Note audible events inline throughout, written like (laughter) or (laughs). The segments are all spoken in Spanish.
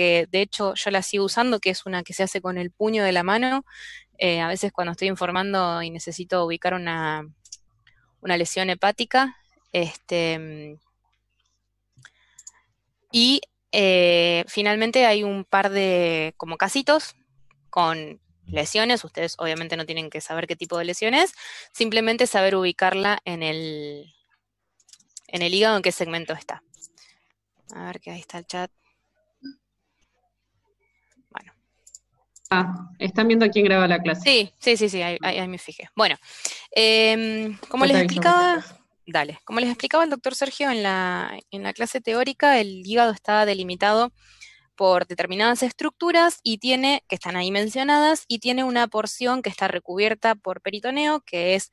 que de hecho yo la sigo usando, que es una que se hace con el puño de la mano. Eh, a veces cuando estoy informando y necesito ubicar una, una lesión hepática, este, mm, y eh, finalmente hay un par de como casitos con lesiones. Ustedes obviamente no tienen que saber qué tipo de lesión es, simplemente saber ubicarla en el, en el hígado, en qué segmento está. A ver que ahí está el chat. Ah, están viendo a quién graba la clase. Sí, sí, sí, sí ahí, me fijé. Bueno, em, como les explicaba, dale, como les explicaba el doctor Sergio en la, en la clase teórica, el hígado está delimitado por determinadas estructuras y tiene, que están ahí mencionadas, y tiene una porción que está recubierta por peritoneo, que es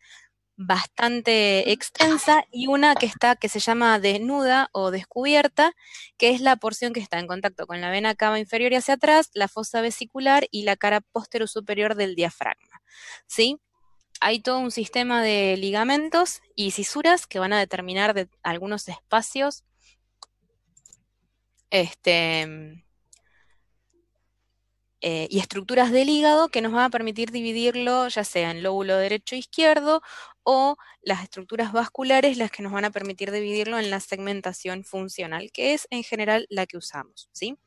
bastante extensa y una que está que se llama desnuda o descubierta, que es la porción que está en contacto con la vena cava inferior y hacia atrás, la fosa vesicular y la cara posterior superior del diafragma. ¿Sí? Hay todo un sistema de ligamentos y cisuras que van a determinar algunos espacios este, eh, y estructuras del hígado que nos van a permitir dividirlo ya sea en lóbulo derecho e izquierdo o las estructuras vasculares las que nos van a permitir dividirlo en la segmentación funcional, que es en general la que usamos. ¿sí?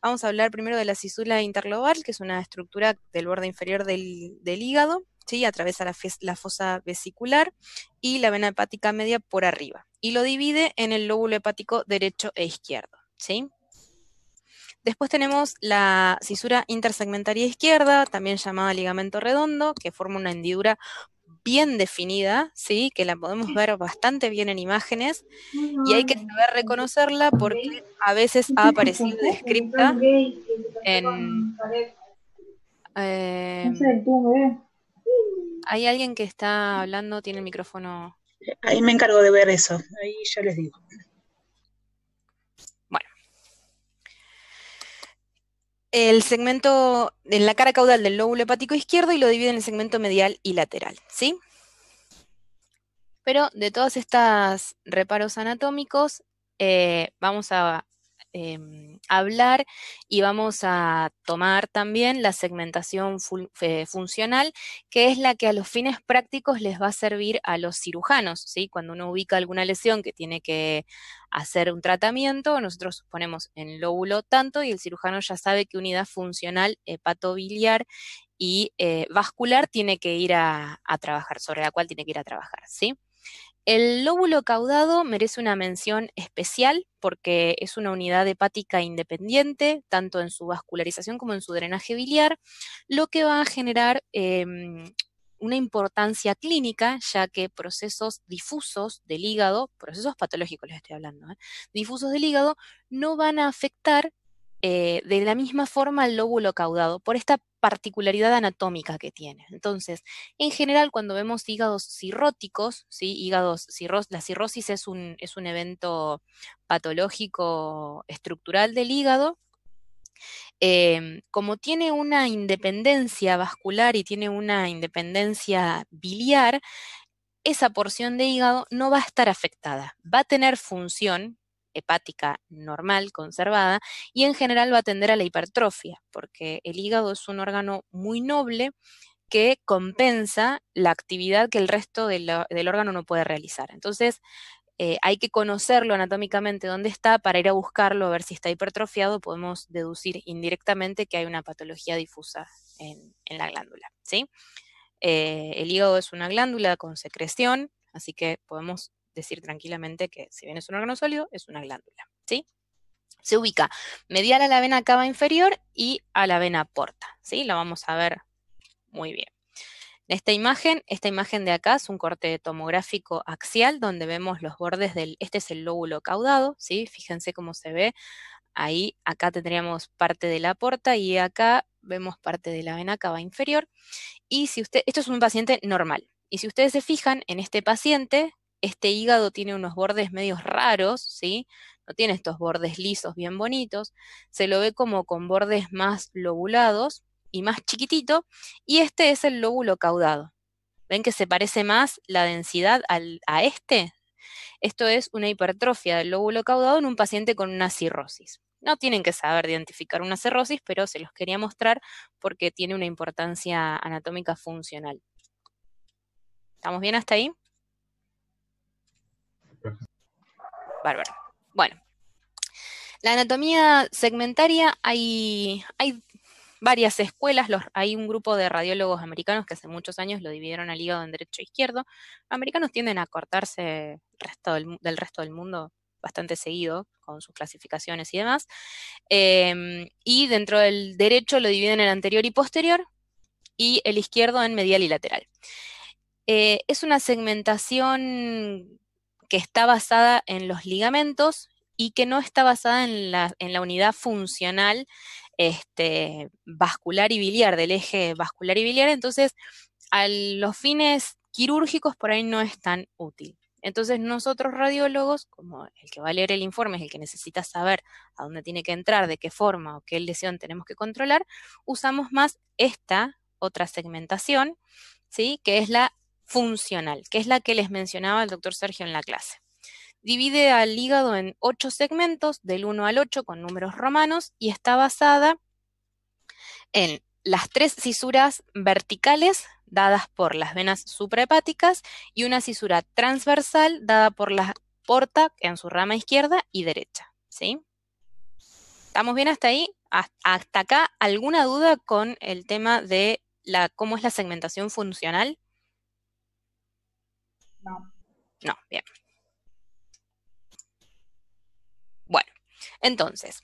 Vamos a hablar primero de la cisula interlobal, que es una estructura del borde inferior del, hígado, ¿sí? atravesa la, la fosa vesicular y la vena hepática media por arriba, y lo divide en el lóbulo hepático derecho e izquierdo. ¿sí? Después tenemos la cisura intersegmentaria izquierda, también llamada ligamento redondo, que forma una hendidura bien definida, ¿sí? que la podemos ver bastante bien en imágenes, y hay que saber reconocerla porque a veces ha aparecido descrita en... Eh, eh. hay alguien que está hablando, tiene el micrófono. Ahí me encargo de ver eso, ahí yo les digo. el segmento en la cara caudal del lóbulo hepático izquierdo y lo divide en el segmento medial y lateral, ¿sí? Pero de todos estos reparos anatómicos, eh, vamos a Em, hablar y vamos a tomar también la segmentación eh, funcional, que es la que a los fines prácticos les va a servir a los cirujanos, ¿sí? Cuando uno ubica alguna lesión que tiene que hacer un tratamiento, nosotros ponemos en lóbulo tanto y el cirujano ya sabe qué unidad funcional hepatobiliar y eh, vascular tiene que ir a, trabajar, sobre la cual tiene que ir a trabajar, ¿sí? El lóbulo caudado merece una mención especial porque es una unidad hepática independiente, tanto en su vascularización como en su drenaje biliar, lo que va a generar em, una importancia clínica, ya que procesos difusos del hígado, procesos patológicos les estoy hablando, ¿eh? difusos del hígado, no van a afectar eh, de la misma forma al lóbulo caudado, por esta particularidad anatómica que tiene. Entonces, en general, cuando vemos hígados cirróticos, hígados cirros, la cirrosis es un, es un evento patológico estructural del hígado, em, como tiene una independencia vascular y tiene una independencia biliar, esa porción de hígado no va a estar afectada. Va a tener función, hepática normal, conservada, y en general va a atender a la hipertrofia, porque el hígado es un órgano muy noble que compensa la actividad que el resto del órgano no puede realizar. Entonces, eh, hay que conocerlo anatómicamente dónde está para ir a buscarlo, a ver si está hipertrofiado, podemos deducir indirectamente que hay una patología difusa en, la glándula. ¿sí? Eh, el hígado es una glándula con secreción, así que podemos decir tranquilamente que si bien es un órgano sólido, es una glándula, ¿sí? Se ubica medial a la vena cava inferior y a la vena porta, ¿sí? La vamos a ver muy bien. En Esta imagen, esta imagen de acá es un corte tomográfico axial donde vemos los bordes del, este es el lóbulo caudado, ¿sí? Fíjense cómo se ve. Ahí, acá tendríamos parte de la porta y acá vemos parte de la vena cava inferior. Y si usted, esto es un paciente normal. Y si ustedes se fijan en este paciente, este hígado tiene unos bordes medios raros, ¿sí? No tiene estos bordes lisos bien bonitos, se lo ve como con bordes más lobulados y más chiquitito, y este es el lóbulo caudado. ¿Ven que se parece más la densidad a este? Esto es una hipertrofia del lóbulo caudado en un paciente con una cirrosis. No tienen que saber identificar una cirrosis, pero se los quería mostrar porque tiene una importancia anatómica funcional. ¿Estamos bien hasta ahí? Bárbaro. Bueno, la anatomía segmentaria hay, hay varias escuelas, hay un grupo de radiólogos americanos que hace muchos años lo dividieron al hígado en derecho e izquierdo. Americanos tienden a cortarse resto del, resto del mundo bastante seguido con sus clasificaciones y demás. Em, y dentro del derecho lo dividen en anterior y posterior y el izquierdo en medial y lateral. Eh, es una segmentación que está basada en los ligamentos y que no está basada en la, unidad funcional este, vascular y biliar, del eje vascular y biliar, entonces a los fines quirúrgicos por ahí no es tan útil. Entonces nosotros radiólogos, como el que va a leer el informe es el que necesita saber a dónde tiene que entrar, de qué forma o qué lesión tenemos que controlar, usamos más esta otra segmentación, ¿sí? que es la funcional, que es la que les mencionaba el doctor Sergio en la clase. Divide al hígado en ocho segmentos, del 1 al 8, con números romanos, y está basada en las tres cisuras verticales dadas por las venas suprahepáticas y una cisura transversal dada por la porta en su rama izquierda y derecha. ¿sí? ¿Estamos bien hasta ahí? Hasta acá, ¿alguna duda con el tema de la, cómo es la segmentación funcional? No. No, bien. Bueno, entonces,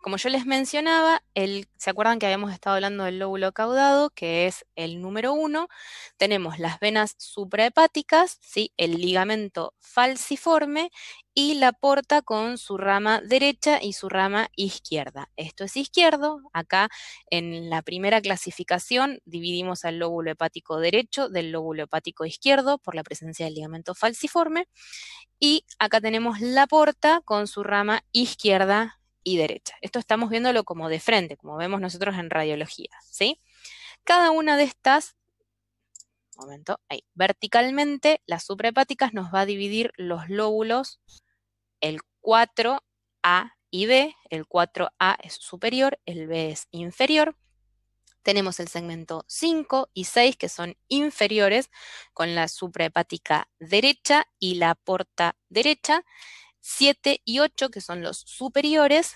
como yo les mencionaba, el, ¿se acuerdan que habíamos estado hablando del lóbulo caudado, que es el número uno? Tenemos las venas suprahepáticas, ¿sí? el ligamento falciforme y la porta con su rama derecha y su rama izquierda. Esto es izquierdo. Acá en la primera clasificación dividimos al lóbulo hepático derecho del lóbulo hepático izquierdo por la presencia del ligamento falciforme. Y acá tenemos la porta con su rama izquierda derecha. Esto estamos viéndolo como de frente, como vemos nosotros en radiología, ¿sí? Cada una de estas, momento, verticalmente, las suprahepáticas nos va a dividir los lóbulos, el 4A y B, el 4A es superior, el B es inferior, tenemos el segmento 5 y 6 que son inferiores con la suprahepática derecha y la porta derecha 7 y 8, que son los superiores,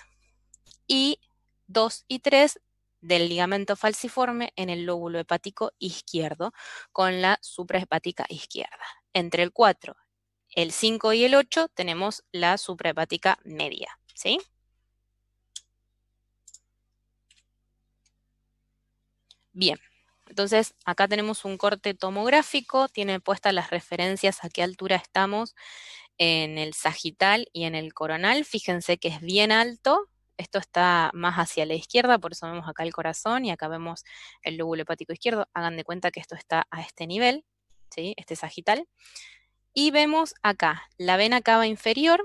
y 2 y 3 del ligamento falciforme en el lóbulo hepático izquierdo, con la suprahepática izquierda. Entre el 4, el 5 y el 8 tenemos la suprahepática media, ¿sí? Bien, entonces acá tenemos un corte tomográfico, tiene puestas las referencias a qué altura estamos en el sagital y en el coronal. Fíjense que es bien alto, esto está más hacia la izquierda, por eso vemos acá el corazón y acá vemos el lóbulo hepático izquierdo. Hagan de cuenta que esto está a este nivel, ¿sí? este sagital. Y vemos acá la vena cava inferior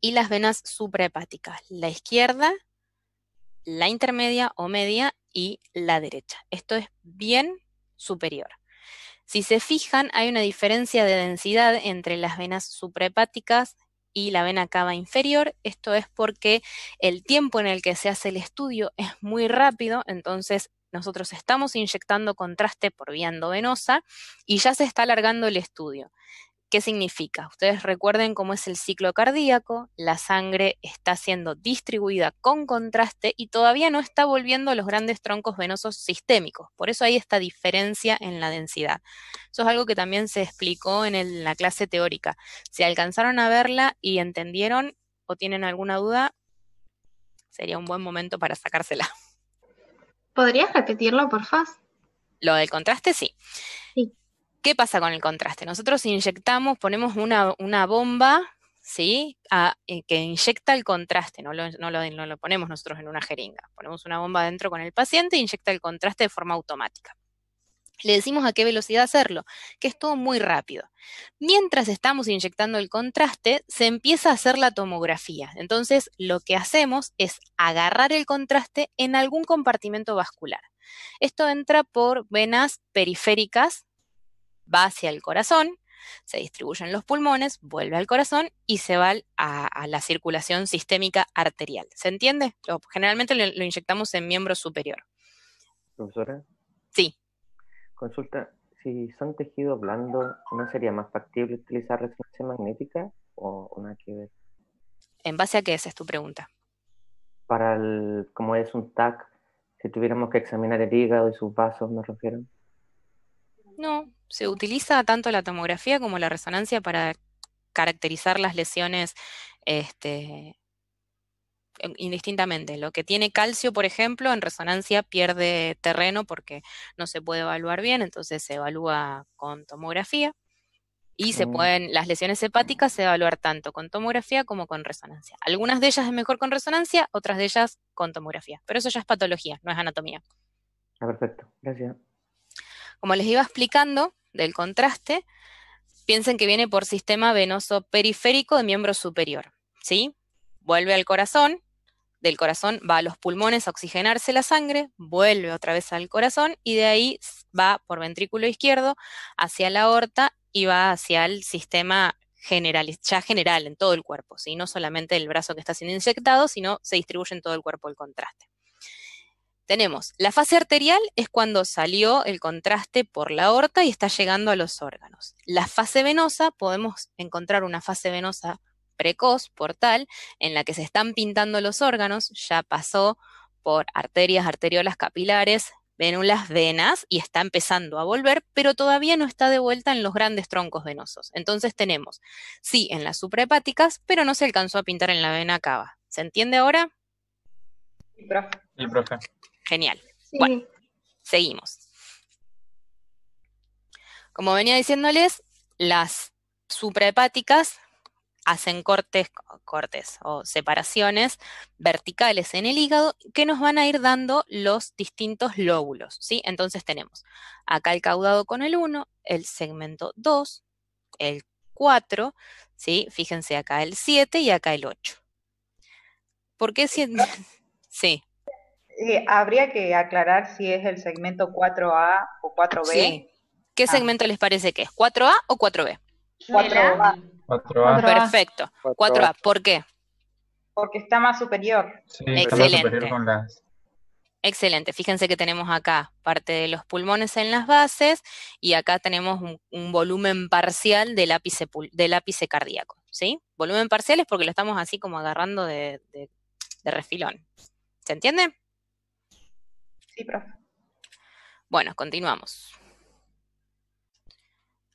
y las venas suprahepáticas, la izquierda, la intermedia o media y la derecha. Esto es bien superior. Si se fijan, hay una diferencia de densidad entre las venas suprahepáticas y la vena cava inferior. Esto es porque el tiempo en el que se hace el estudio es muy rápido, entonces nosotros estamos inyectando contraste por vía endovenosa y ya se está alargando el estudio. ¿Qué significa? Ustedes recuerden cómo es el ciclo cardíaco, la sangre está siendo distribuida con contraste y todavía no está volviendo a los grandes troncos venosos sistémicos. Por eso hay esta diferencia en la densidad. Eso es algo que también se explicó en, la clase teórica. Si alcanzaron a verla y entendieron o tienen alguna duda, sería un buen momento para sacársela. ¿Podrías repetirlo, por favor? Lo del contraste, sí. Sí. ¿Qué pasa con el contraste? Nosotros inyectamos, ponemos una, bomba ¿sí? Eh, que inyecta el contraste, no lo, ponemos nosotros en una jeringa, ponemos una bomba dentro con el paciente e inyecta el contraste de forma automática. Le decimos a qué velocidad hacerlo, que es todo muy rápido. Mientras estamos inyectando el contraste, se empieza a hacer la tomografía. Entonces, lo que hacemos es agarrar el contraste en algún compartimento vascular. Esto entra por venas periféricas, va hacia el corazón, se distribuyen en los pulmones, vuelve al corazón y se va a, la circulación sistémica arterial. ¿Se entiende? generalmente lo, inyectamos en miembro superior. ¿Profesora? Sí. Consulta, si son tejidos blandos, ¿no sería más factible utilizar resonancia magnética o una que ¿En base a qué? Esa es tu pregunta. Para el, como es un TAC, si tuviéramos que examinar el hígado y sus vasos, me refiero. No, se utiliza tanto la tomografía como la resonancia para caracterizar las lesiones este, indistintamente. Lo que tiene calcio, por ejemplo, en resonancia pierde terreno porque no se puede evaluar bien, entonces se evalúa con tomografía. Y se mm. pueden, las lesiones hepáticas se evaluar tanto con tomografía como con resonancia. Algunas de ellas es mejor con resonancia, otras de ellas con tomografía. Pero eso ya es patología, no es anatomía. Ah, perfecto, gracias. Como les iba explicando del contraste, piensen que viene por sistema venoso periférico de miembro superior, ¿sí? Vuelve al corazón, del corazón va a los pulmones a oxigenarse la sangre, vuelve otra vez al corazón y de ahí va por ventrículo izquierdo hacia la aorta y va hacia el sistema general, ya general en todo el cuerpo, ¿sí? no solamente el brazo que está siendo inyectado, sino se distribuye en todo el cuerpo el contraste. Tenemos la fase arterial es cuando salió el contraste por la aorta y está llegando a los órganos. La fase venosa podemos encontrar una fase venosa precoz, portal, en la que se están pintando los órganos, ya pasó por arterias, arteriolas capilares, venulas, venas y está empezando a volver, pero todavía no está de vuelta en los grandes troncos venosos. Entonces tenemos, sí, en las suprahepáticas, pero no se alcanzó a pintar en la vena cava. ¿Se entiende ahora? Sí, profe. profe. Genial. Bueno, seguimos. Como venía diciéndoles, las suprahepáticas hacen cortes, cortes o separaciones verticales en el hígado que nos van a ir dando los distintos lóbulos, ¿sí? Entonces tenemos acá el caudado con el 1, el segmento 2, el 4, ¿sí? Fíjense acá el 7 y acá el 8. ¿Por qué si... (laughs) Sí. Eh, habría que aclarar si es el segmento 4A o 4B. ¿Qué ah. segmento les parece que es? ¿4A o 4B? 4A. Perfecto. 4A. ¿Por qué? Porque está más superior. Excelente. Excelente. Fíjense que tenemos acá parte de los pulmones en las bases y acá tenemos un, volumen parcial del ápice, cardíaco. ¿Sí? Volumen parcial es porque lo estamos así como agarrando de, de refilón. ¿Se entiende? Sí, profe. Bueno, continuamos.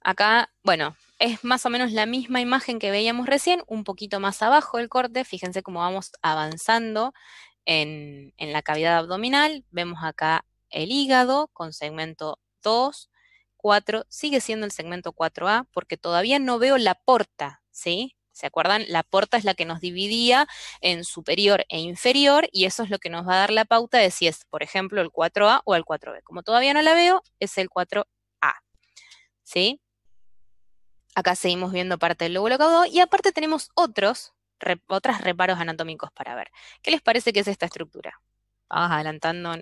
Acá, bueno, es más o menos la misma imagen que veíamos recién, un poquito más abajo el corte. Fíjense cómo vamos avanzando en, en la cavidad abdominal. Vemos acá el hígado con segmento 2, 4, sigue siendo el segmento 4A, porque todavía no veo la porta, ¿sí? ¿Se acuerdan? La porta es la que nos dividía en superior e inferior y eso es lo que nos va a dar la pauta de si es, por ejemplo, el 4A o el 4B. Como todavía no la veo, es el 4A. ¿Sí? Acá seguimos viendo parte del lóbulo caudado y aparte tenemos otros, otros reparos anatómicos para ver. ¿Qué les parece que es esta estructura? Vamos adelantando.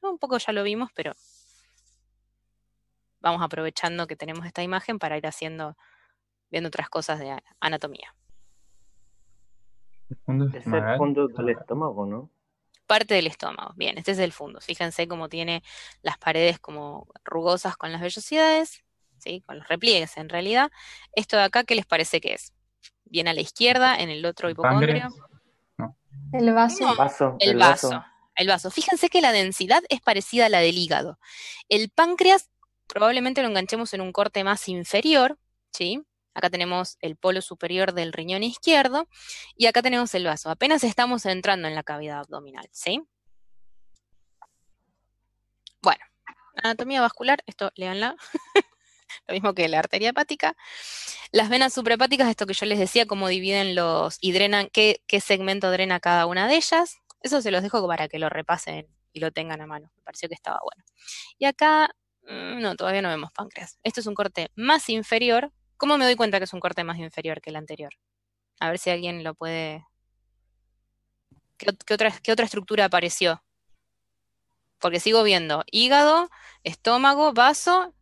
Un poco ya lo vimos, pero vamos aprovechando que tenemos esta imagen para ir haciendo viendo otras cosas de anatomía. Es el fondo del ah. estómago, ¿no? Parte del estómago. Bien, este es el fondo. Fíjense cómo tiene las paredes como rugosas con las vellosidades, ¿sí? con los repliegues en realidad. Esto de acá, ¿qué les parece que es? Bien a la izquierda, en el otro hipocondrio. El vaso. el vaso. El vaso. El vaso. Fíjense que la densidad es parecida a la del hígado. El páncreas probablemente lo enganchemos en un corte más inferior, ¿sí? acá tenemos el polo superior del riñón izquierdo y acá tenemos el vaso. Apenas estamos entrando en la cavidad abdominal, ¿sí? Bueno, anatomía vascular, esto leanla. (laughs) lo mismo que la arteria hepática. Las venas suprahepáticas, esto que yo les decía, cómo dividen los y drenan, qué, qué segmento drena cada una de ellas. Eso se los dejo para que lo repasen y lo tengan a mano. Me pareció que estaba bueno. Y acá, mm, no, todavía no vemos páncreas. Esto es un corte más inferior, ¿Cómo me doy cuenta que es un corte más inferior que el anterior? A ver si alguien lo puede... ¿Qué, otra, otra estructura apareció? Porque sigo viendo hígado, estómago, vaso,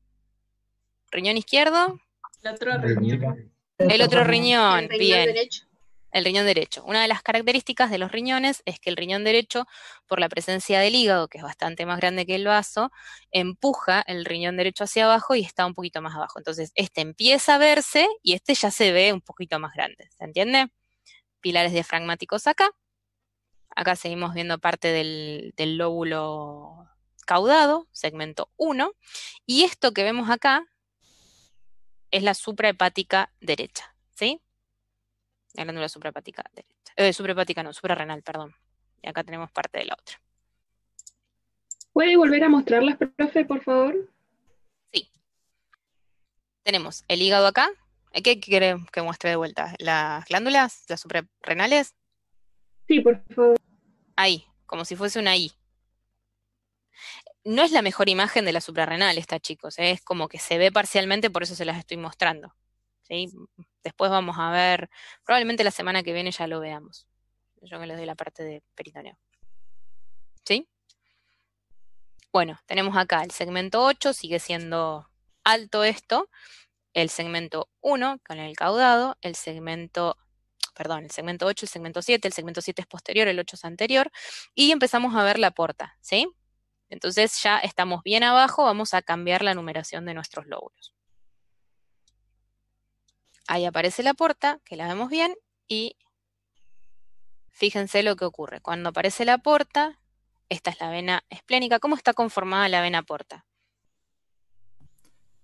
riñón izquierdo. El otro riñón. El otro riñón, bien el riñón derecho. Una de las características de los riñones es que el riñón derecho, por la presencia del hígado, que es bastante más grande que el vaso, empuja el riñón derecho hacia abajo y está un poquito más abajo. Entonces, este empieza a verse y este ya se ve un poquito más grande. ¿Se entiende? Pilares diafragmáticos acá. Acá seguimos viendo parte del, lóbulo caudado, segmento 1. Y esto que vemos acá es la suprahepática derecha. ¿Sí? la glándula suprapática, derecha. Eh, no, suprarrenal, perdón. Y acá tenemos parte de la otra. ¿Puede volver a mostrarlas, profe, por favor? Sí. Tenemos el hígado acá. ¿Qué quiere que muestre de vuelta? ¿Las glándulas? ¿Las suprarrenales? Sí, por favor. Ahí, como si fuese una I. No es la mejor imagen de la suprarrenal está chicos. Eh. Es como que se ve parcialmente, por eso se las estoy mostrando. Después vamos a ver, probablemente la semana que viene ya lo veamos. Yo me les doy la parte de peritoneo. ¿Sí? Bueno, tenemos acá el segmento 8, sigue siendo alto esto, el segmento 1 con el caudado, el segmento, perdón, el segmento 8, el segmento 7, el segmento 7 es posterior, el 8 es anterior, y empezamos a ver la porta, ¿sí? Entonces ya estamos bien abajo, vamos a cambiar la numeración de nuestros lóbulos. Ahí aparece la puerta, que la vemos bien, y fíjense lo que ocurre. Cuando aparece la puerta, esta es la vena esplénica. ¿Cómo está conformada la vena porta?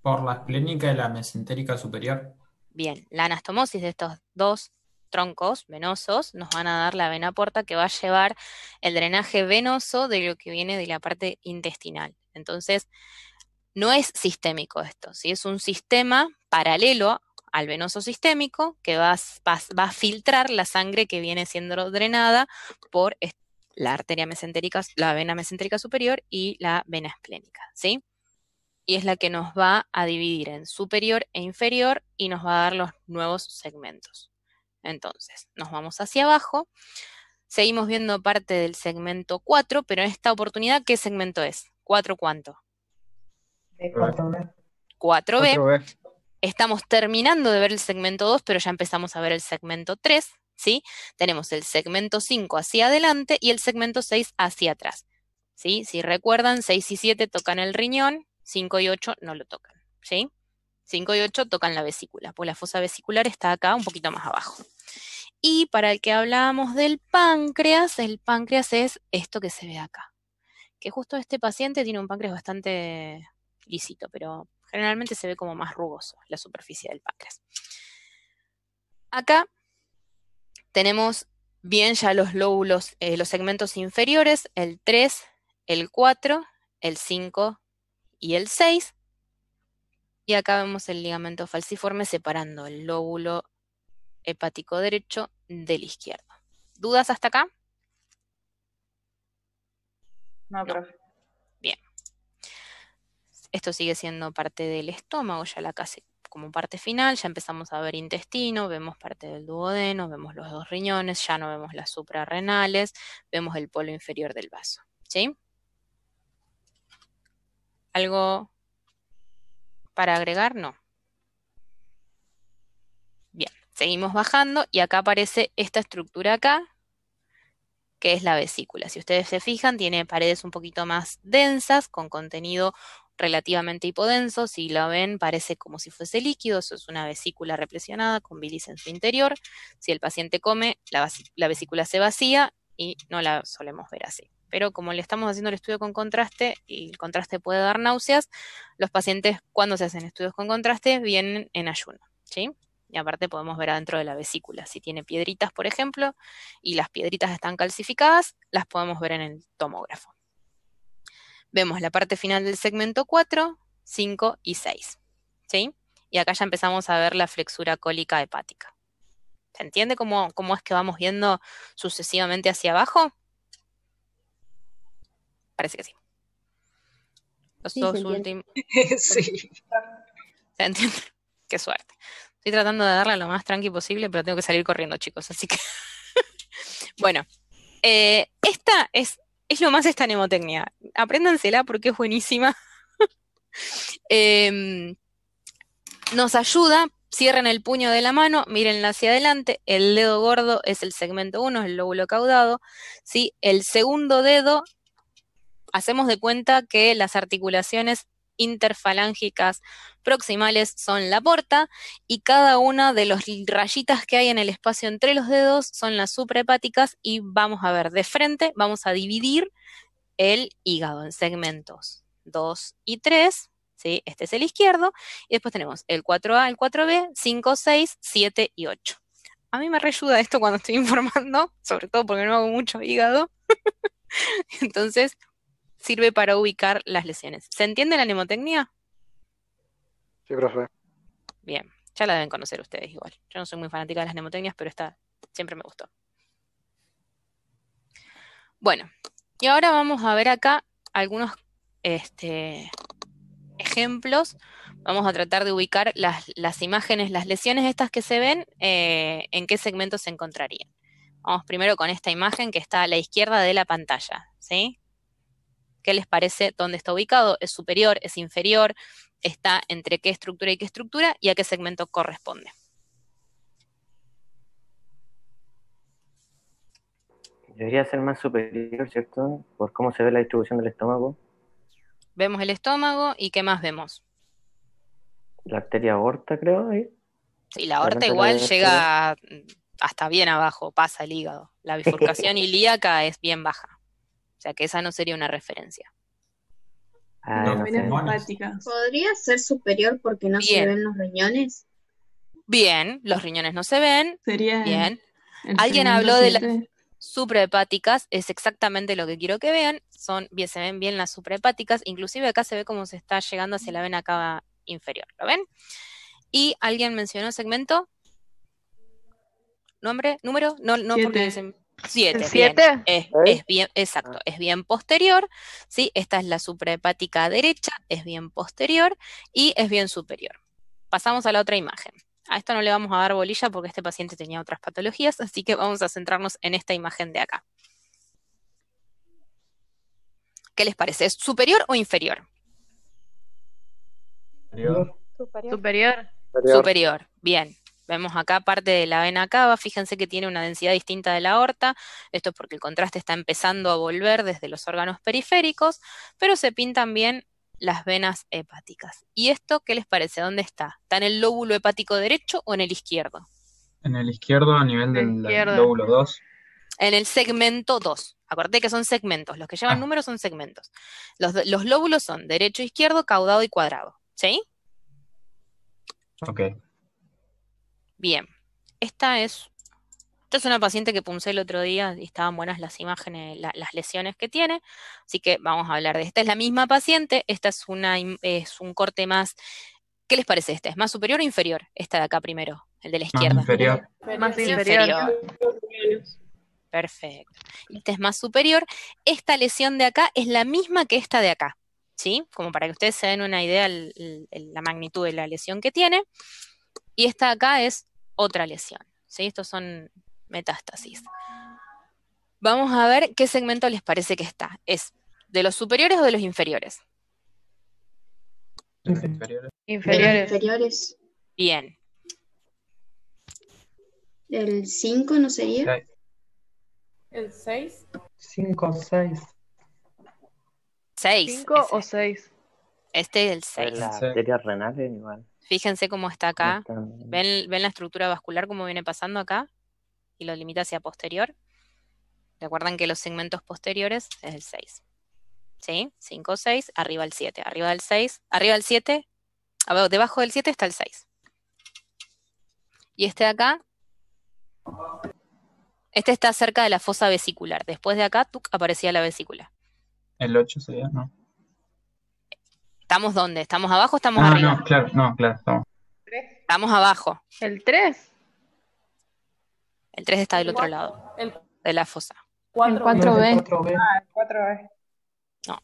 Por la esplénica y la mesentérica superior. Bien, la anastomosis de estos dos troncos venosos nos van a dar la vena porta que va a llevar el drenaje venoso de lo que viene de la parte intestinal. Entonces, no es sistémico esto, si es un sistema paralelo al venoso sistémico, que va, va, a filtrar la sangre que viene siendo drenada por la arteria mesentérica, la vena mesentérica superior y la vena esplénica, ¿sí? Y es la que nos va a dividir en superior e inferior y nos va a dar los nuevos segmentos. Entonces, nos vamos hacia abajo. Seguimos viendo parte del segmento 4, pero en esta oportunidad, ¿qué segmento es? ¿4 cuánto? 4B. 4B estamos terminando de ver el segmento 2, pero ya empezamos a ver el segmento 3, ¿sí? Tenemos el segmento 5 hacia adelante y el segmento 6 hacia atrás, ¿sí? Si recuerdan, 6 y 7 tocan el riñón, 5 y 8 no lo tocan, ¿sí? 5 y 8 tocan la vesícula, pues la fosa vesicular está acá un poquito más abajo. Y para el que hablábamos del páncreas, el páncreas es esto que se ve acá. Que justo este paciente tiene un páncreas bastante lícito, pero Generalmente se ve como más rugoso la superficie del páncreas. Acá tenemos bien ya los lóbulos, eh, los segmentos inferiores, el 3, el 4, el 5 y el 6. Y acá vemos el ligamento falciforme separando el lóbulo hepático derecho del izquierdo. ¿Dudas hasta acá? No, esto sigue siendo parte del estómago, ya la casi como parte final, ya empezamos a ver intestino, vemos parte del duodeno, vemos los dos riñones, ya no vemos las suprarrenales, vemos el polo inferior del vaso. ¿Algo para agregar? No. Bien, seguimos bajando y acá aparece esta estructura acá, que es la vesícula. Si ustedes se fijan, tiene paredes un poquito más densas, con contenido relativamente hipodenso, si lo ven parece como si fuese líquido, eso es una vesícula represionada con bilis en su interior, si el paciente come, la, vesícula se vacía y no la solemos ver así. Pero como le estamos haciendo el estudio con contraste y el contraste puede dar náuseas, los pacientes cuando se hacen estudios con contraste vienen en ayuno, ¿sí? Y aparte podemos ver adentro de la vesícula. Si tiene piedritas, por ejemplo, y las piedritas están calcificadas, las podemos ver en el tomógrafo. Vemos la parte final del segmento 4, 5 y 6. ¿sí? Y acá ya empezamos a ver la flexura cólica hepática. ¿Se entiende cómo, es que vamos viendo sucesivamente hacia abajo? Parece que sí. Los dos últimos. (laughs) sí. ¿Se entiende? Qué suerte. Estoy tratando de darla lo más tranqui posible, pero tengo que salir corriendo, chicos. Así que. (laughs) bueno, eh, esta es es lo más esta mnemotecnia. Apréndansela porque es buenísima. (laughs) Em, nos ayuda, cierren el puño de la mano, mírenla hacia adelante, el dedo gordo es el segmento 1, es el lóbulo caudado, ¿sí? el segundo dedo, hacemos de cuenta que las articulaciones interfalángicas proximales son la porta y cada una de las rayitas que hay en el espacio entre los dedos son las suprahepáticas y vamos a ver de frente, vamos a dividir el hígado en segmentos 2 y 3, este es el izquierdo, y después tenemos el 4A, el 4B, 5, 6, 7 y 8. A mí me ayuda esto cuando estoy (laughs) informando, sobre todo porque no hago mucho hígado. (laughs) Entonces, sirve para ubicar las lesiones. ¿Se entiende la nemotecnia Sí, profe. Bien, ya la deben conocer ustedes igual. Yo no soy muy fanática de las nemotecnias pero esta siempre me gustó. Bueno, y ahora vamos a ver acá algunos este, ejemplos. Vamos a tratar de ubicar las, imágenes, las lesiones estas que se ven, eh, en qué segmento se encontrarían. Vamos primero con esta imagen que está a la izquierda de la pantalla, ¿sí? qué les parece dónde está ubicado, es superior, es inferior, está entre qué estructura y qué estructura y a qué segmento corresponde. Debería ser más superior, ¿cierto? Por cómo se ve la distribución del estómago. Vemos el estómago y qué más vemos. La arteria aorta, creo. ahí Sí, la aorta igual llega hasta bien abajo, pasa el hígado. La bifurcación (laughs) ilíaca es bien baja. O sea que esa no sería una referencia. Ah, Podría ser superior porque no se ven los riñones. Bien, los riñones no se ven. Sería Bien. Alguien habló de las suprahepáticas, es exactamente lo que quiero que vean, son, bien, se ven bien las suprahepáticas, inclusive acá se ve cómo se está llegando hacia la vena cava inferior, ¿lo ven? Y alguien mencionó segmento, nombre, número, no, no porque 7. Es, bien, exacto, ah. es bien posterior, ¿sí? Esta es la suprahepática derecha, es bien posterior y es bien superior. Pasamos a la otra imagen. A esto no le vamos a dar bolilla porque este paciente tenía otras patologías, así que vamos a centrarnos en esta imagen de acá. ¿Qué les parece? ¿Es superior o inferior? Superior. Superior. superior. Bien. Vemos acá parte de la vena cava, fíjense que tiene una densidad distinta de la aorta, esto es porque el contraste está empezando a volver desde los órganos periféricos, pero se pintan bien las venas hepáticas. ¿Y esto qué les parece? ¿Dónde está? ¿Está en el lóbulo hepático derecho o en el izquierdo? En el izquierdo a nivel del lóbulo 2. En el segmento 2. Acordé que son segmentos, los que llevan ah. números son segmentos. Los, los lóbulos son derecho, izquierdo, caudado y cuadrado. ¿Sí? Ok. Bien, esta es, esta es una paciente que puncé el otro día y estaban buenas las imágenes, las lesiones que tiene, así que vamos a hablar de esta. Es la misma paciente, esta es, una, es un corte más, ¿qué les parece esta? ¿Es más superior o inferior? Esta de acá primero, el de la izquierda. Más inferior. Más inferior. Perfecto. Esta es más superior. Esta lesión de acá es la misma que esta de acá. ¿Sí? Como para que ustedes se den una idea la magnitud de la lesión que tiene. Y esta acá es otra lesión. ¿sí? Estos son metástasis. Vamos a ver qué segmento les parece que está. ¿Es de los superiores o de los inferiores? Inferiores. Inferiores. inferiores. Bien. ¿El 5 no sería? ¿El 6? 5 6. 6. ¿5 o 6? Este es el 6. Las renal renales igual. Fíjense cómo está acá. ¿Ven, la estructura vascular como viene pasando acá? Y lo limita hacia posterior. Recuerdan que los segmentos posteriores es el 6. ¿Sí? 5, 6, arriba el 7. Arriba del 6, arriba el 7, debajo del 7 está el 6. Y este de acá, este está cerca de la fosa vesicular. Después de acá, aparecía la vesícula. El 8 sería, ¿no? ¿Estamos dónde? ¿Estamos abajo o estamos ah, No, no, claro, no. Estamos abajo. ¿El 3? El 3 está del otro lado, de la fosa. 4 4B. El 4B. Ah, No.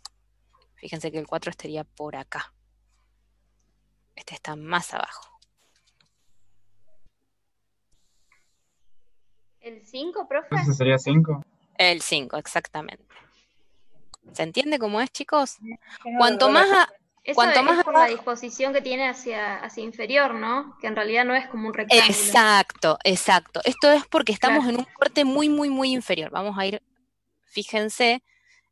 Fíjense que el 4 estaría por acá. Este está más abajo. ¿El 5, profe? ¿Ese sería 5? El 5, exactamente. ¿Se entiende cómo es, chicos? Cuanto más, a, Cuanto es más por la disposición que tiene hacia, hacia inferior, ¿no? Que en realidad no es como un rectángulo. Exacto, exacto. Esto es porque estamos en un corte muy, muy, muy inferior. Vamos a ir, fíjense,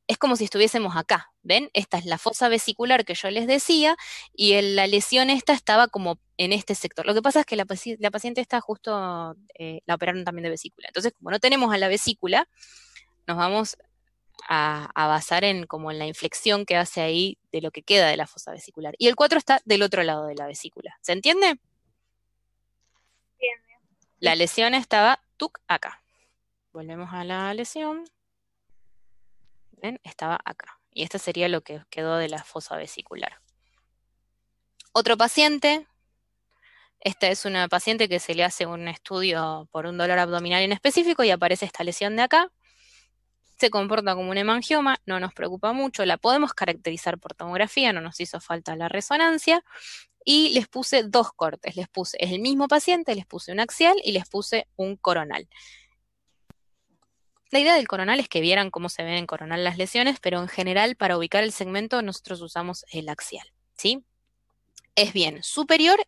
es como si estuviésemos acá, ¿ven? Esta es la fosa vesicular que yo les decía y la lesión esta estaba como en este sector. Lo que pasa es que la, paciente está justo, eh, la operaron también de vesícula. Entonces, como no tenemos a la vesícula, nos vamos a, basar en como en la inflexión que hace ahí de lo que queda de la fosa vesicular. Y el 4 está del otro lado de la vesícula. ¿Se entiende? La lesión estaba tuc acá. Volvemos a la lesión. Estaba acá. Y este sería lo que quedó de la fosa vesicular. Otro paciente. Esta es una paciente que se le hace un estudio por un dolor abdominal en específico y aparece esta lesión de acá se comporta como un hemangioma, no nos preocupa mucho, la podemos caracterizar por tomografía, no nos hizo falta la resonancia, y les puse dos cortes, les puse, el mismo paciente, les puse un axial y les puse un coronal. La idea del coronal es que vieran cómo se ven en coronal las lesiones, pero en general para ubicar el segmento nosotros usamos el axial, ¿sí? Es bien superior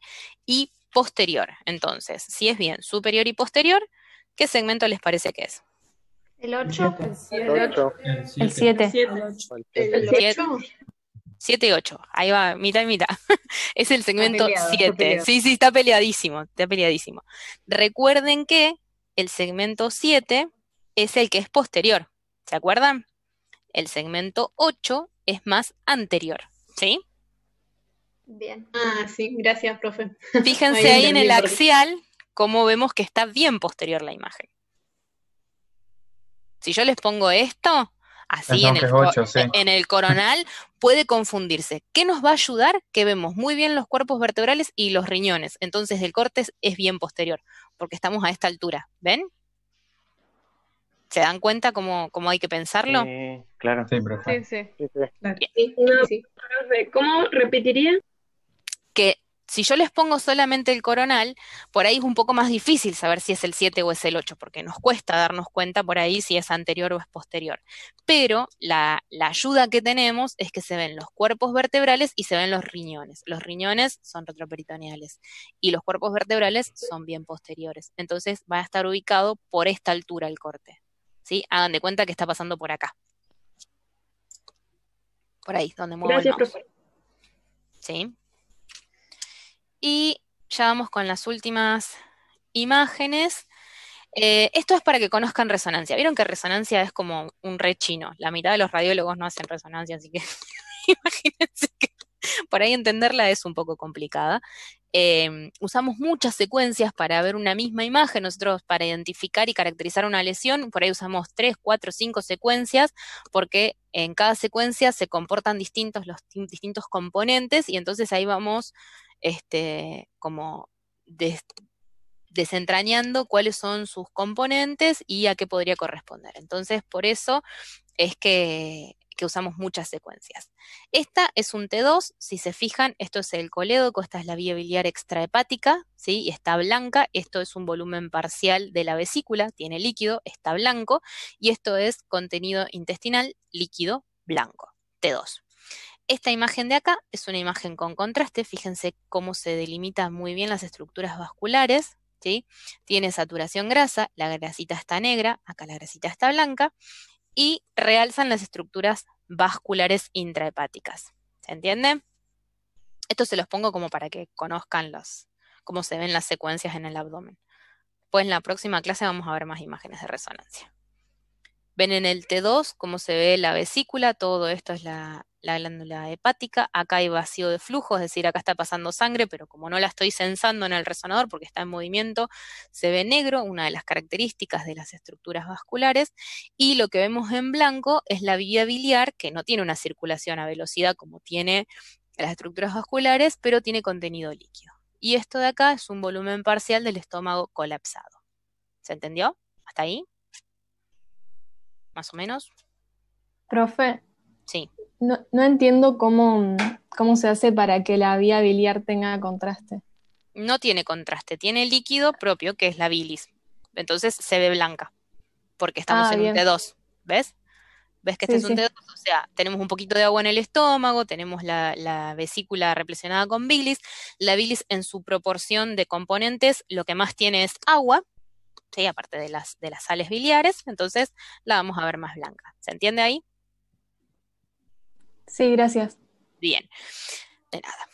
y posterior. Entonces, si es bien superior y posterior, ¿qué segmento les parece que es? ¿El 8? El 8. El 7. El 8. 7 y 8. Ahí va, mitad y mitad. (laughs) es el segmento 7. Sí, sí, está peleadísimo. Está peleadísimo. Recuerden que el segmento 7 es el que es posterior. ¿Se acuerdan? El segmento 8 es más anterior. ¿Sí? Bien. Ah, sí, gracias, profe. Fíjense ahí, ahí en el axial cómo vemos que está bien posterior la imagen. Si yo les pongo esto, así en el, coronal, (laughs) puede confundirse. ¿Qué nos va a ayudar? Que vemos muy bien los cuerpos vertebrales y los riñones. Entonces el corte es bien posterior, porque estamos a esta altura. ¿Ven? ¿Se dan cuenta cómo, hay que pensarlo? claro. Sí, sí, sí. ¿Cómo repetiría? Que si yo les pongo solamente el coronal, por ahí es un poco más difícil saber si es el 7 o es el 8, porque nos cuesta darnos cuenta por ahí si es anterior o es posterior. Pero la, ayuda que tenemos es que se ven los cuerpos vertebrales y se ven los riñones. Los riñones son retroperitoneales y los cuerpos vertebrales son bien posteriores. Entonces va a estar ubicado por esta altura el corte. ¿sí? Hagan de cuenta que está pasando por acá. Por ahí, donde muevo ¿Sí? Y ya vamos con las últimas imágenes. Eh, esto es para que conozcan resonancia. Vieron que resonancia es como un re chino. La mitad de los radiólogos no hacen resonancia, así que (laughs) imagínense que por ahí entenderla es un poco complicada. Eh, usamos muchas secuencias para ver una misma imagen, nosotros para identificar y caracterizar una lesión, por ahí usamos tres, cuatro, cinco secuencias, porque en cada secuencia se comportan distintos los distintos componentes y entonces ahí vamos este, como desentrañando cuáles son sus componentes y a qué podría corresponder. Entonces, por eso es que, usamos muchas secuencias. Esta es un T2, si se fijan, esto es el colédoco, esta es la vía biliar extrahepática, ¿sí? Y está blanca, esto es un volumen parcial de la vesícula, tiene líquido, está blanco, y esto es contenido intestinal líquido blanco, T2. Esta imagen de acá es una imagen con contraste, fíjense cómo se delimitan muy bien las estructuras vasculares, ¿sí? Tiene saturación grasa, la grasita está negra, acá la grasita está blanca, y realzan las estructuras vasculares intrahepáticas. ¿Se entiende? Esto se los pongo como para que conozcan los, cómo se ven las secuencias en el abdomen. Pues en la próxima clase vamos a ver más imágenes de resonancia. Ven en el T2 cómo se ve la vesícula, todo esto es la, la glándula hepática, acá hay vacío de flujo, es decir, acá está pasando sangre, pero como no la estoy sensando en el resonador porque está en movimiento, se ve negro, una de las características de las estructuras vasculares, y lo que vemos en blanco es la vía biliar, que no tiene una circulación a velocidad como tiene las estructuras vasculares, pero tiene contenido líquido. Y esto de acá es un volumen parcial del estómago colapsado. ¿Se entendió? ¿Hasta ahí? más o menos. Profe. Sí. No, entiendo cómo, cómo se hace para que la vía biliar tenga contraste. No tiene contraste, tiene líquido propio, que es la bilis. Entonces se ve blanca, porque estamos ah, en un T2, ¿ves? ¿Ves que este es un T2? O sea, tenemos un poquito de agua en el estómago, tenemos la, vesícula represionada con bilis. La bilis en su proporción de componentes, lo que más tiene es agua, aparte de las, de las sales biliares, entonces la vamos a ver más blanca. ¿Se entiende ahí? Sí, gracias. Bien, de nada.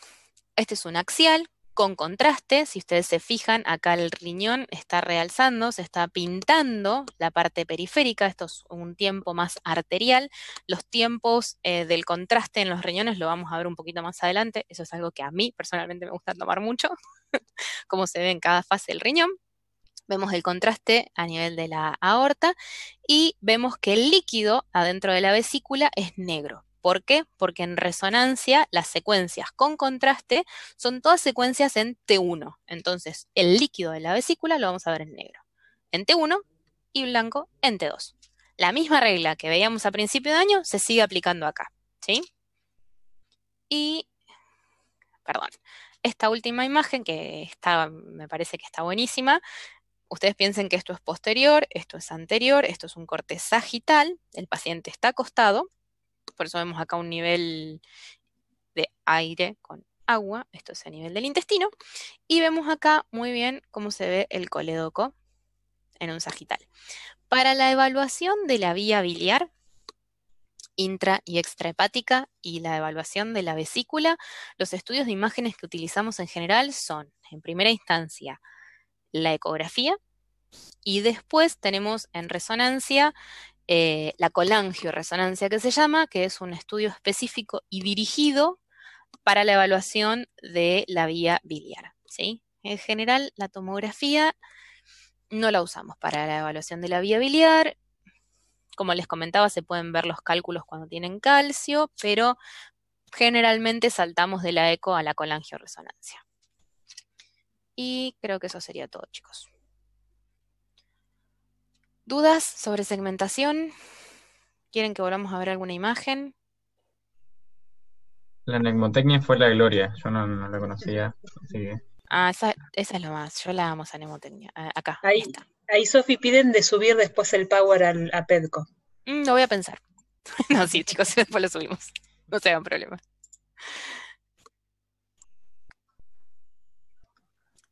Este es un axial con contraste, si ustedes se fijan, acá el riñón está realzando, se está pintando la parte periférica, esto es un tiempo más arterial, los tiempos eh, del contraste en los riñones lo vamos a ver un poquito más adelante, eso es algo que a mí personalmente me gusta tomar mucho, (laughs) como se ve en cada fase del riñón, vemos el contraste a nivel de la aorta y vemos que el líquido adentro de la vesícula es negro. ¿Por qué? Porque en resonancia las secuencias con contraste son todas secuencias en T1. Entonces, el líquido de la vesícula lo vamos a ver en negro. En T1 y blanco en T2. La misma regla que veíamos a principio de año se sigue aplicando acá. ¿Sí? Y, perdón, esta última imagen que me parece que está buenísima, Ustedes piensen que esto es posterior, esto es anterior, esto es un corte sagital, el paciente está acostado, por eso vemos acá un nivel de aire con agua, esto es a nivel del intestino, y vemos acá muy bien cómo se ve el colédoco en un sagital. Para la evaluación de la vía biliar, intra y extrahepática y la evaluación de la vesícula, los estudios de imágenes que utilizamos en general son, en primera instancia, la ecografía y después tenemos en resonancia eh, la colangioresonancia que se llama, que es un estudio específico y dirigido para la evaluación de la vía biliar. En general, la tomografía no la usamos para la evaluación de la vía biliar. Como les comentaba, se pueden ver los cálculos cuando tienen calcio, pero generalmente saltamos de la eco a la colangioresonancia. Y creo que eso sería todo, chicos. ¿Dudas sobre segmentación? ¿Quieren que volvamos a ver alguna imagen? La neumotecnia fue la gloria, yo no, la conocía, Ah, esa, es lo más, yo la amo a neumotecnia ah, acá. Ahí, está. ahí Sofi piden de subir después el power al, a Pedco. Mm, lo voy a pensar. (laughs) no, sí, chicos, (laughs) después lo subimos. No se hagan problema.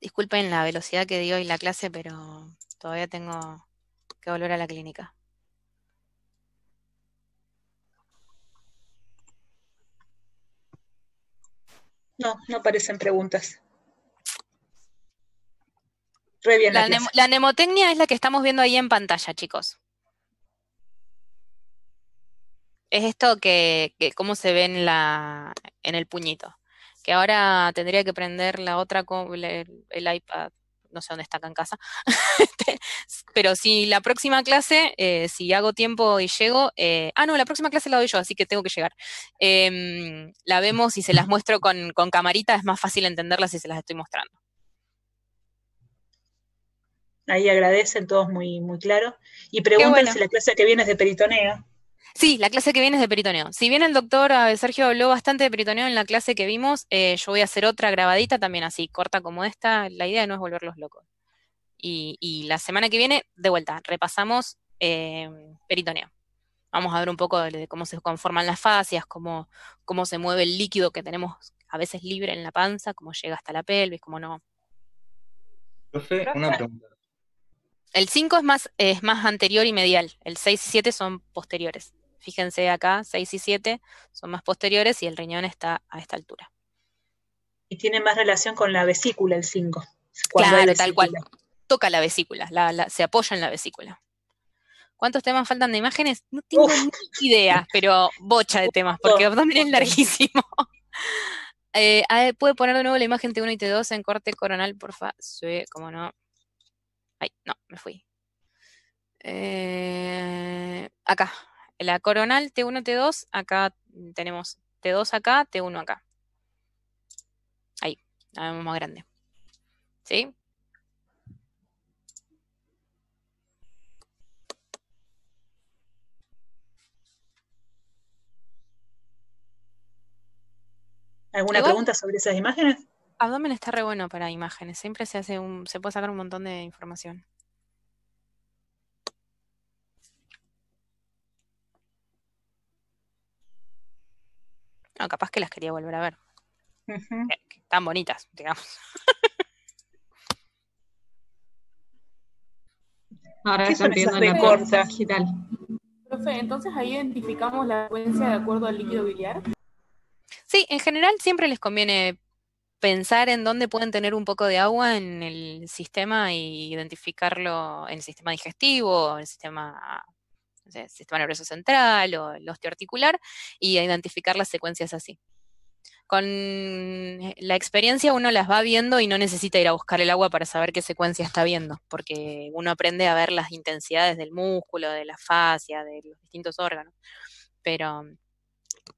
Disculpen la velocidad que dio hoy la clase, pero todavía tengo que volver a la clínica. No, no aparecen preguntas. la, la, nemotecnia es la que estamos viendo ahí en pantalla, chicos. Es esto que, que cómo se ve en, la, en el puñito que ahora tendría que prender la otra, el, el iPad, no sé dónde está acá en casa. (laughs) Este, pero si la próxima clase, eh, si hago tiempo y llego, eh, ah, no, la próxima clase la doy yo, así que tengo que llegar. Em, la vemos y se las muestro con, camarita, es más fácil entenderlas si se las estoy mostrando. Ahí agradecen todos muy, muy claro. Y pregúntense la clase que viene es de peritonea Sí, la clase que viene es de peritoneo. Si bien el doctor eh, Sergio habló bastante de peritoneo en la clase que vimos, eh, yo voy a hacer otra grabadita también así, corta como esta. La idea no es volverlos locos. Y, la semana que viene, de vuelta, repasamos em, peritoneo. Vamos a ver un poco de, cómo se conforman las fascias, cómo, cómo se mueve el líquido que tenemos a veces libre en la panza, cómo llega hasta la pelvis, cómo no. Profe, una pregunta. El 5 es más, es más anterior y medial. El 6 y 7 son posteriores. Fíjense acá, 6 y 7 son más posteriores y el riñón está a esta altura. Y tiene más relación con la vesícula el 5. Claro, tal cual. Toca la vesícula, se apoya en la vesícula. ¿Cuántos temas faltan de imágenes? No tengo ni idea, (laughs) pero bocha de temas, porque el es larguísimo. (laughs) Eh, ¿Puede poner de nuevo la imagen T1 y T2 en corte coronal, porfa? Sí, como no. Ay, no, me fui. Eh, acá, la coronal T1, T2, acá tenemos T2 acá, T1 acá. Ahí, la vemos más grande. ¿Sí? ¿Alguna pregunta sobre esas imágenes? abdomen está re bueno para imágenes. Siempre se hace un, se puede sacar un montón de información. No, capaz que las quería volver a ver. Eh, tan bonitas, digamos. (laughs) Ahora ya entiendo la corta. digital. Profe, entonces ahí identificamos la frecuencia de acuerdo al líquido biliar. Sí, en general siempre les conviene pensar en dónde pueden tener un poco de agua en el sistema e identificarlo en el sistema digestivo, en el sistema, sistema nervioso central o el osteoarticular, y identificar las secuencias así. Con eh, la experiencia uno las va viendo y no necesita ir a buscar el agua para saber qué secuencia está viendo, porque uno aprende a ver las intensidades del músculo, de la fascia, de los distintos órganos. Pero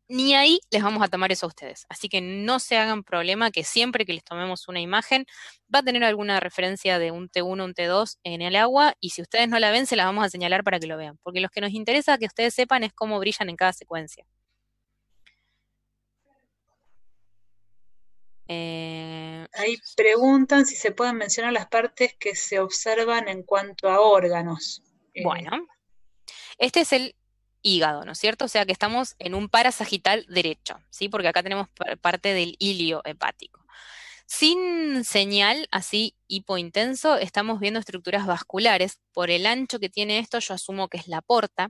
ni ahí les vamos a tomar eso a ustedes. Así que no se hagan problema que siempre que les tomemos una imagen va a tener alguna referencia de un T1, un T2 en el agua y si ustedes no la ven se la vamos a señalar para que lo vean. Porque lo que nos interesa que ustedes sepan es cómo brillan en cada secuencia. Eh, ahí preguntan si se pueden mencionar las partes que se observan en cuanto a órganos. Eh, bueno, este es el hígado, ¿no es cierto? O sea que estamos en un parasagital derecho, ¿sí? Porque acá tenemos parte del ilio hepático. Sin señal así hipointenso, estamos viendo estructuras vasculares. Por el ancho que tiene esto, yo asumo que es la porta,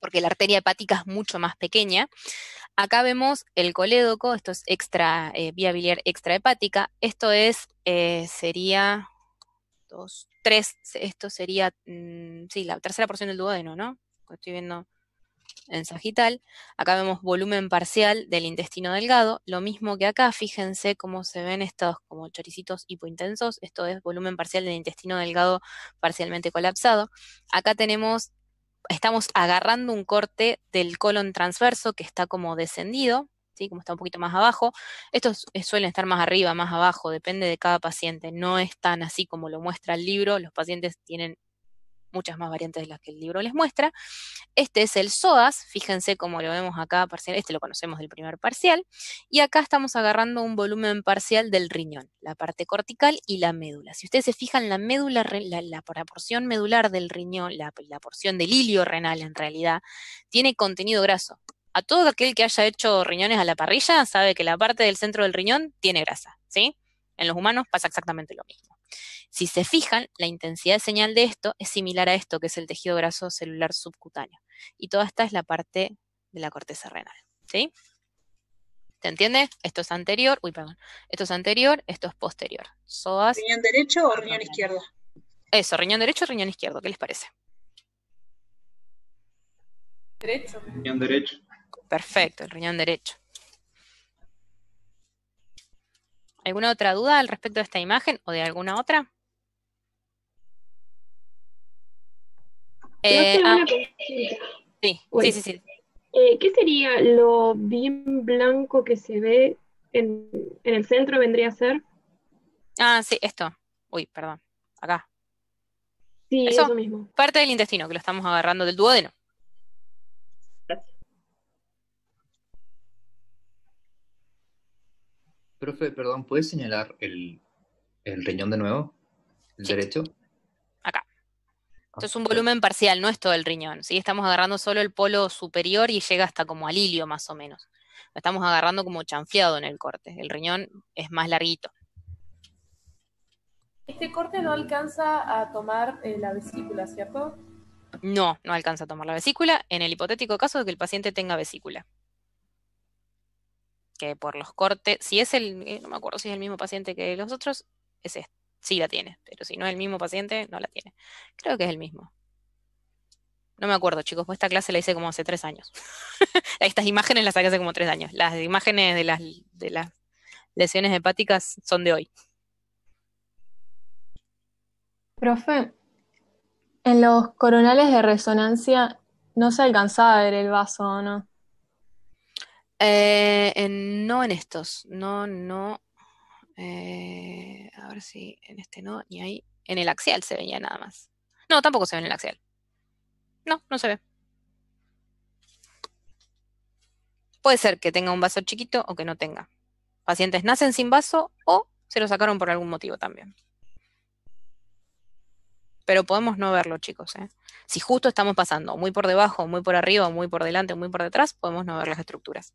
porque la arteria hepática es mucho más pequeña. Acá vemos el colédoco, esto es extra, eh, vía biliar extrahepática. Esto es, eh, sería, dos, tres, esto sería, mm, sí, la tercera porción del duodeno, ¿no? Estoy viendo en sagital. Acá vemos volumen parcial del intestino delgado, lo mismo que acá, fíjense cómo se ven estos como choricitos hipointensos, esto es volumen parcial del intestino delgado parcialmente colapsado. Acá tenemos, estamos agarrando un corte del colon transverso que está como descendido, ¿Sí? como está un poquito más abajo. Estos eh, suelen estar más arriba, más abajo, depende de cada paciente. No es tan así como lo muestra el libro. Los pacientes tienen muchas más variantes de las que el libro les muestra. Este es el SOAS, fíjense cómo lo vemos acá parcial, este lo conocemos del primer parcial, y acá estamos agarrando un volumen parcial del riñón, la parte cortical y la médula. Si ustedes se fijan, la médula, la, porción medular del riñón, la, porción del hilio renal en realidad, tiene contenido graso. A todo aquel que haya hecho riñones a la parrilla sabe que la parte del centro del riñón tiene grasa, ¿sí? En los humanos pasa exactamente lo mismo. Si se fijan, la intensidad de señal de esto es similar a esto, que es el tejido graso celular subcutáneo. Y toda esta es la parte de la corteza renal. ¿Sí? ¿Te entiende? Esto es anterior, uy, perdón. Esto es anterior, esto es posterior. ¿Riñón derecho o riñón izquierdo? Eso, riñón derecho o riñón izquierdo, ¿qué les parece? Derecho. Riñón derecho. Perfecto, el riñón derecho. ¿Alguna otra duda al respecto de esta imagen o de alguna otra? Eh, ah, eh, ¿Qué sería lo bien blanco que se ve en, el centro? ¿Vendría a ser? Ah, sí, esto. Uy, perdón. Acá. Sí, eso, mismo. Parte del intestino, que lo estamos agarrando del duodeno. Profe, perdón, ¿puedes señalar el, riñón de nuevo? ¿El derecho? Esto es un volumen parcial, no es todo el riñón. Estamos agarrando solo el polo superior y llega hasta como al ilio más o menos. Lo estamos agarrando como chanfiado en el corte. El riñón es más larguito. Este corte no alcanza a tomar eh, la vesícula, ¿cierto? No, no alcanza a tomar la vesícula en el hipotético caso de que el paciente tenga vesícula. Que por los cortes, si es el, eh, no me acuerdo si es el mismo paciente que los otros, es este sí la tiene, pero si no es el mismo paciente, no la tiene. Creo que es el mismo. No me acuerdo, chicos, pues esta clase la hice como hace tres años. (laughs) Estas imágenes las saqué hace como tres años. Las imágenes de las, lesiones hepáticas son de hoy. Profe, en los coronales de resonancia no se alcanzaba a ver el vaso, o ¿no? Eh, no en estos, no, no, eh, a ver si en este no, ni ahí. En el axial se veía nada más. No, tampoco se ve en el axial. No, no se ve. Puede ser que tenga un vaso chiquito o que no tenga. Pacientes nacen sin vaso o se lo sacaron por algún motivo también. Pero podemos no verlo, chicos. ¿eh? Si justo estamos pasando muy por debajo, muy por arriba, muy por delante, muy por detrás, podemos no ver las estructuras.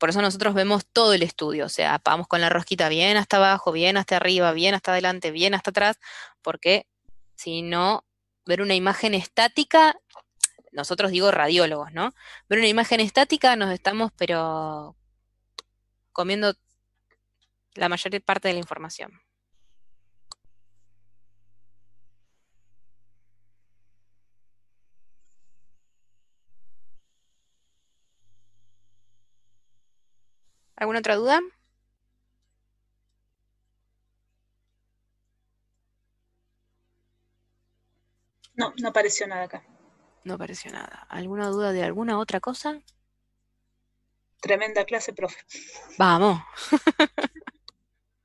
Por eso nosotros vemos todo el estudio, o sea, vamos con la rosquita bien hasta abajo, bien hasta arriba, bien hasta adelante, bien hasta atrás, porque si no, ver una imagen estática, nosotros digo radiólogos, ¿no? Ver una imagen estática nos estamos, pero comiendo la mayor parte de la información. ¿Alguna otra duda? No, no apareció nada acá. No apareció nada. ¿Alguna duda de alguna otra cosa? Tremenda clase, profe. Vamos. (laughs)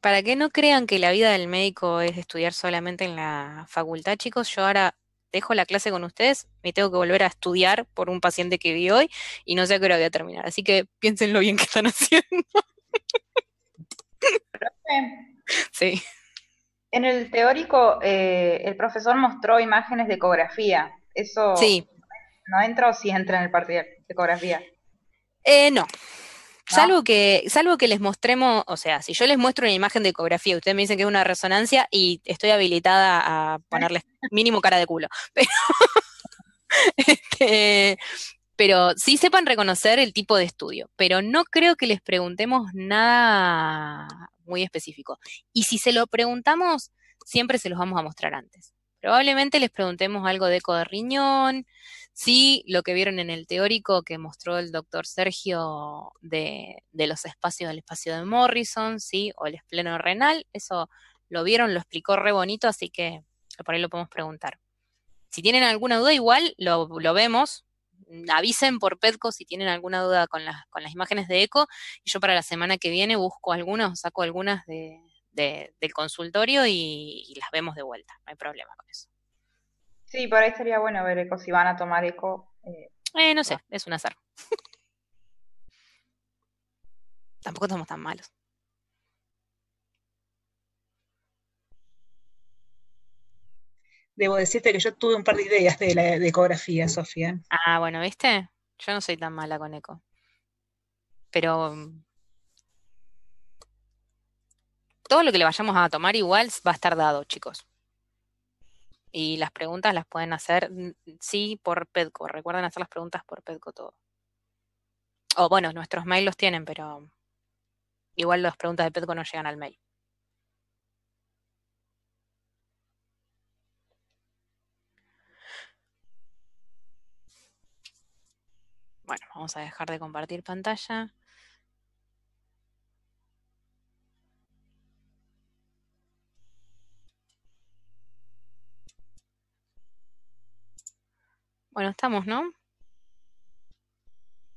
Para que no crean que la vida del médico es estudiar solamente en la facultad, chicos, yo ahora dejo la clase con ustedes, me tengo que volver a estudiar por un paciente que vi hoy y no sé a qué hora voy a terminar. Así que lo bien que están haciendo. sí. En el teórico, eh, el profesor mostró imágenes de ecografía. Eso sí. no entra o sí entra en el partido de ecografía. Eh, no, Ah. Salvo, que, salvo que les mostremos, o sea, si yo les muestro una imagen de ecografía, ustedes me dicen que es una resonancia y estoy habilitada a ponerles mínimo cara de culo. (laughs) Pero, este, pero sí sepan reconocer el tipo de estudio, pero no creo que les preguntemos nada muy específico. Y si se lo preguntamos, siempre se los vamos a mostrar antes. Probablemente les preguntemos algo de eco de riñón, Sí, lo que vieron en el teórico que mostró el doctor Sergio de, los espacios, del espacio de Morrison, sí, o el espleno renal, eso lo vieron, lo explicó re bonito, así que por ahí lo podemos preguntar. Si tienen alguna duda, igual lo, vemos. Avisen por Petco si tienen alguna duda con las, imágenes de eco. Y yo para la semana que viene busco algunas, saco algunas de, del consultorio y las vemos de vuelta. No hay problema con eso. Sí, por ahí estaría bueno ver eco, si van a tomar eco. Eh, eh no sé, es un azar. (laughs) Tampoco somos tan malos. Debo decirte que yo tuve un par de ideas de la de ecografía, Sofía. Ah, bueno, ¿viste? Yo no soy tan mala con eco. Pero mm, todo lo que le vayamos a tomar igual va a estar dado, chicos. Y las preguntas las pueden hacer, sí, por Pedco. Recuerden hacer las preguntas por Pedco todo. O bueno, nuestros mails los tienen, pero igual las preguntas de Pedco no llegan al mail. Bueno, vamos a dejar de compartir pantalla. Bueno, estamos, ¿no?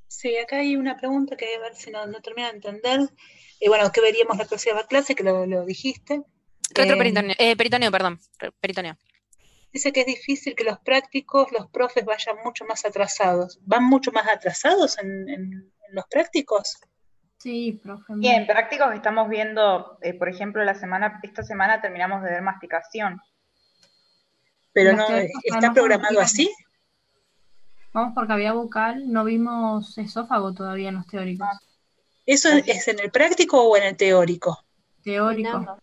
Sí, acá hay una pregunta que a ver si no, termina de entender. y bueno, ¿qué veríamos la próxima clase? Que lo, dijiste. Em, eh, peritoneo, perdón. Peritoneo. Dice que es difícil que los prácticos, los profes vayan mucho más atrasados. ¿Van mucho más atrasados en, los prácticos? Sí, profe. Bien, en prácticos estamos viendo, eh, por ejemplo, la semana, esta semana terminamos de ver masticación. Pero no, ¿está programado así? Vamos por cavidad bucal, no vimos esófago todavía en los teóricos. ¿Eso es, en el práctico o en el teórico? Teórico.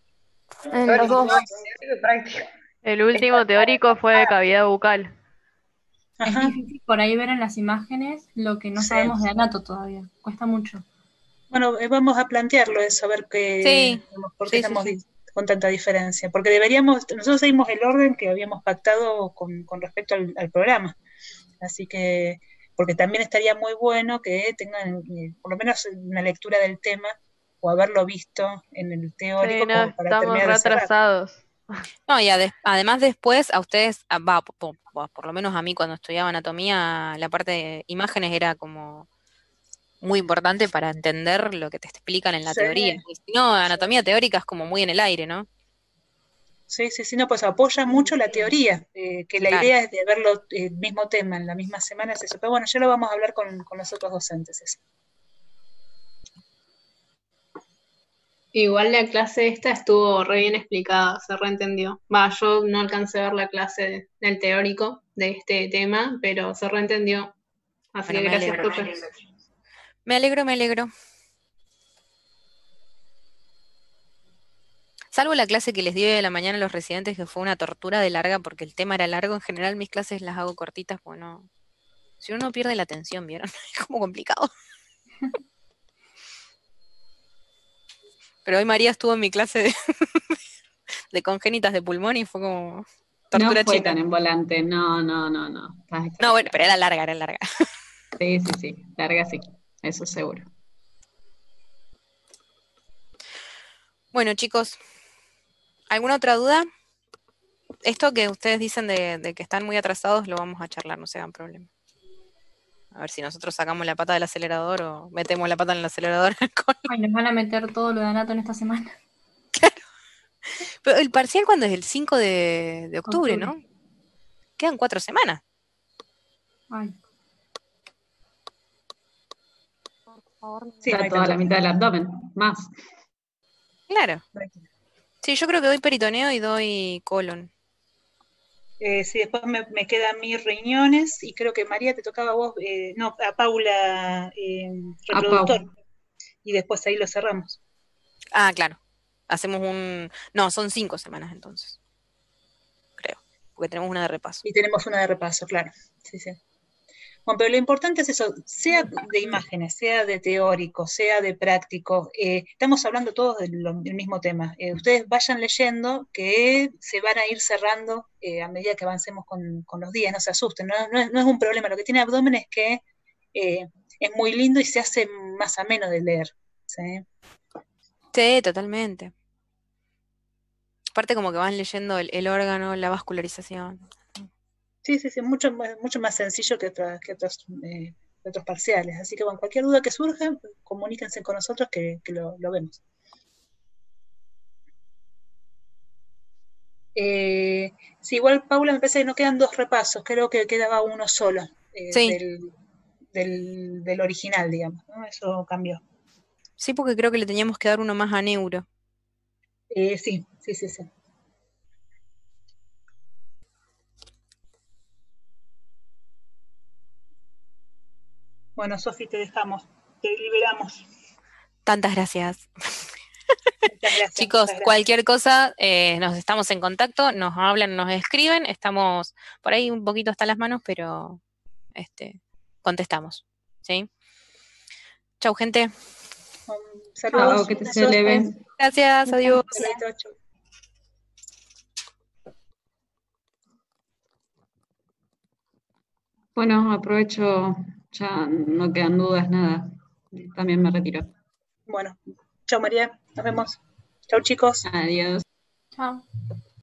El último teórico fue cavidad bucal. Es difícil por ahí ver en las imágenes lo que no sabemos de anato todavía. Cuesta mucho. Bueno, eh, vamos a plantearlo, es saber que, por qué estamos con tanta diferencia. Porque deberíamos, nosotros seguimos el orden que habíamos pactado con, respecto al programa. Así que, porque también estaría muy bueno que tengan eh, por lo menos una lectura del tema o haberlo visto en el teórico. no, estamos retrasados. No, y además después a ustedes, va, por, lo menos a mí cuando estudiaba anatomía, la parte de imágenes era como muy importante para entender lo que te explican en la teoría. si no, anatomía teórica es como muy en el aire, ¿no? Sí, sí, sí, no, pues apoya mucho la teoría, eh, que la idea es de ver eh, el mismo tema en la misma semana, eso. Pero bueno, ya lo vamos a hablar con, los otros docentes. Igual la clase esta estuvo re bien explicada, se reentendió. Va, yo no alcancé a ver la clase del teórico de este tema, pero se reentendió. Así que gracias, Me alegro, me alegro. Salvo la clase que les di de la mañana a los residentes, que fue una tortura de larga porque el tema era largo, en general mis clases las hago cortitas, pues no. Si uno no pierde la atención, ¿vieron? (laughs) Es como complicado. Pero hoy María estuvo en mi clase de, (laughs) congénitas de pulmón y fue como tortura no en volante, no, no, no, no. No, bueno, pero era larga, era larga. Sí, sí, sí, larga sí, eso seguro. Bueno, chicos, ¿Alguna otra duda? Esto que ustedes dicen de, que están muy atrasados lo vamos a charlar, no se hagan problema. A ver si nosotros sacamos la pata del acelerador o metemos la pata en el acelerador. (laughs) Ay, nos van a meter todo lo de Anato en esta semana. Claro. Pero el parcial cuando es el 5 de, octubre, ¿no? Quedan cuatro semanas. Ay. Por favor, sí, toda la mitad del abdomen, más. Claro yo creo que doy peritoneo y doy colon. Eh, sí, después me, quedan mis riñones y creo que María te tocaba a vos, eh, no, a Paula eh, reproductor. Y después ahí lo cerramos. Ah, claro. Hacemos un... No, son cinco semanas entonces. Creo. Porque tenemos una de repaso. Y tenemos una de repaso, claro. Sí, sí. Bueno, pero lo importante es eso, sea de imágenes, sea de teórico, sea de práctico, eh, estamos hablando todos del, mismo tema. Eh, ustedes vayan leyendo que se van a ir cerrando eh, a medida que avancemos con, con, los días, no se asusten, no, es, un problema. Lo que tiene abdomen es que es muy lindo y se hace más ameno de leer. Sí, totalmente aparte como que van leyendo el, órgano, la vascularización. Sí, sí, sí, mucho, mucho más sencillo que, eh, que otros, parciales. Así que, bueno, cualquier duda que surja, comuníquense con nosotros que, lo, vemos. Eh, igual, Paula, me parece que no quedan dos repasos, creo que quedaba uno solo eh, del, original, digamos, Eso cambió. Sí, porque creo que le teníamos que dar uno más a Neuro. sí, sí, sí, sí. Bueno, Sofi, te dejamos, te liberamos. Tantas gracias. (laughs) Chicos, cualquier cosa, eh, nos estamos en contacto, nos hablan, nos escriben, estamos por ahí un poquito hasta las manos, pero este, contestamos. ¿sí? Chau, gente. Saludos. que te Gracias, Gracias adiós. Bueno, aprovecho ya no quedan dudas, nada. También me retiro. Bueno, chao María, nos vemos. Chao chicos. Adiós. Chao.